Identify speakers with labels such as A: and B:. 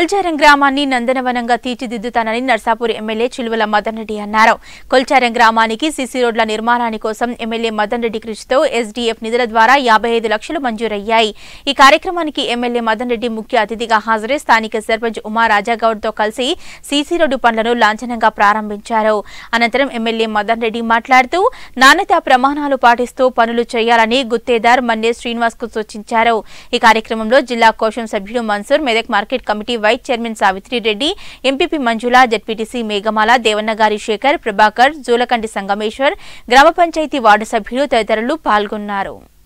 A: కొల్చారం గ్రామాన్ని నందనవనంగా తీర్చిదిద్దుతానని నర్సాపూర్ ఎమ్మెల్యే చిలువల మదన్ రెడ్డి అన్నారు కొల్చారం గ్రామానికి సిసి రోడ్ల నిర్మాణాని కోసం ఎమ్మెల్యే మదన్ రెడ్డి కృషితో ఎస్డీఎఫ్ నిధుల ద్వారా యాభై ఐదు లక్షలు మంజూరయ్యాయి ఈ కార్యక్రమానికి ఎమ్మెల్యే మదన్ రెడ్డి ముఖ్య అతిథిగా హాజరై స్థానిక సర్పంచ్ ఉమా రాజాగౌడ్ తో కలిసి సిసి రోడ్డు పనులను లాంఛనంగా ప్రారంభించారు అనంతరం ఎమ్మెల్యే మదన్ రెడ్డి మాట్లాడుతూ నాణ్యత ప్రమాణాలు పాటిస్తూ పనులు చేయాలని గుత్తేదార్ మన్నే శ్రీనివాస్ కు సూచించారు ఈ కార్యక్రమంలో జిల్లా కోశం సభ్యుడు Mansoor Medak market committee vice chairman Savitri Reddy MPP Manjula ZPTC Meghamala దేవన్నగారి శేఖర్ ప్రభాకర్ జూలకంటి సంగమేశ్వర్ గ్రామ పంచాయతీ వార్డు సభ్యులు తదితరులు పాల్గొన్నారు